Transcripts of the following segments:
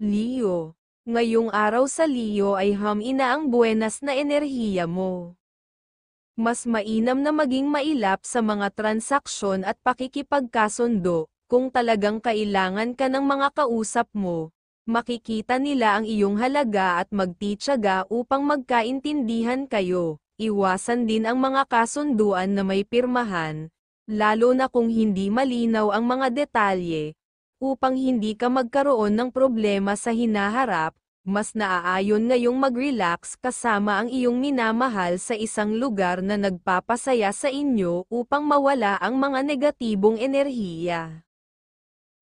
Leo. Ngayong araw sa Leo ay hamina ang buenas na enerhiya mo. Mas mainam na maging mailap sa mga transaksyon at pakikipagkasundo, kung talagang kailangan ka ng mga kausap mo. Makikita nila ang iyong halaga at magtityaga upang magkaintindihan kayo. Iwasan din ang mga kasunduan na may pirmahan, lalo na kung hindi malinaw ang mga detalye, upang hindi ka magkaroon ng problema sa hinaharap, mas naaayon ngayong mag-relax kasama ang iyong minamahal sa isang lugar na nagpapasaya sa inyo upang mawala ang mga negatibong enerhiya.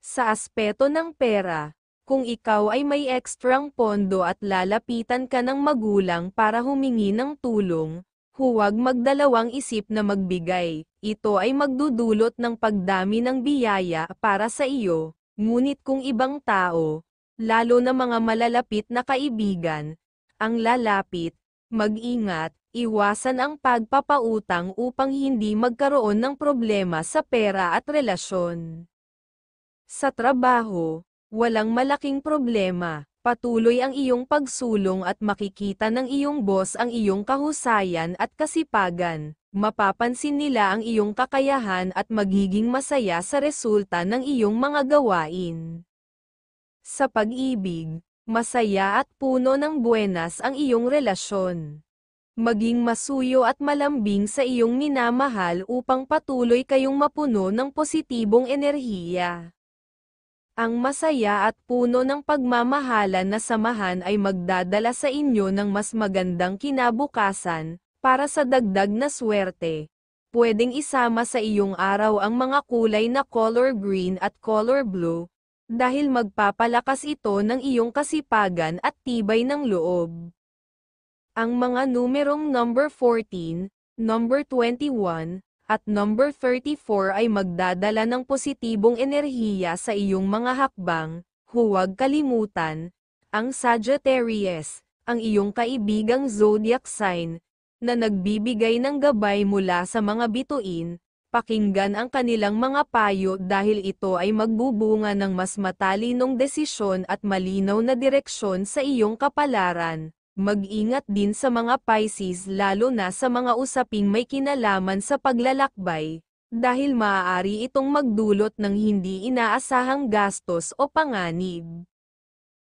Sa aspeto ng pera, kung ikaw ay may ekstrang pondo at lalapitan ka ng magulang para humingi ng tulong, huwag magdalawang isip na magbigay. Ito ay magdudulot ng pagdami ng biyaya para sa iyo, Ngunit kung ibang tao, lalo na mga malalapit na kaibigan, ang lalapit, mag-ingat, iwasan ang pagpapautang upang hindi magkaroon ng problema sa pera at relasyon. Sa trabaho, walang malaking problema, patuloy ang iyong pagsulong at makikita ng iyong boss ang iyong kahusayan at kasipagan, mapapansin nila ang iyong kakayahan at magiging masaya sa resulta ng iyong mga gawain. Sa pag-ibig, masaya at puno ng buenas ang iyong relasyon. Maging masuyo at malambing sa iyong minamahal upang patuloy kayong mapuno ng positibong enerhiya. Ang masaya at puno ng pagmamahalan na samahan ay magdadala sa inyo ng mas magandang kinabukasan, para sa dagdag na swerte, pwedeng isama sa iyong araw ang mga kulay na color green at color blue, dahil magpapalakas ito ng iyong kasipagan at tibay ng loob. Ang mga numerong number 14, number 21, at number 34 ay magdadala ng positibong enerhiya sa iyong mga hakbang, huwag kalimutan, ang Sagittarius, ang iyong kaibigang zodiac sign, na nagbibigay ng gabay mula sa mga bituin, pakinggan ang kanilang mga payo dahil ito ay magbubunga ng mas matalinong desisyon at malinaw na direksyon sa iyong kapalaran. Mag-ingat din sa mga Pisces lalo na sa mga usaping may kinalaman sa paglalakbay, dahil maaari itong magdulot ng hindi inaasahang gastos o panganib.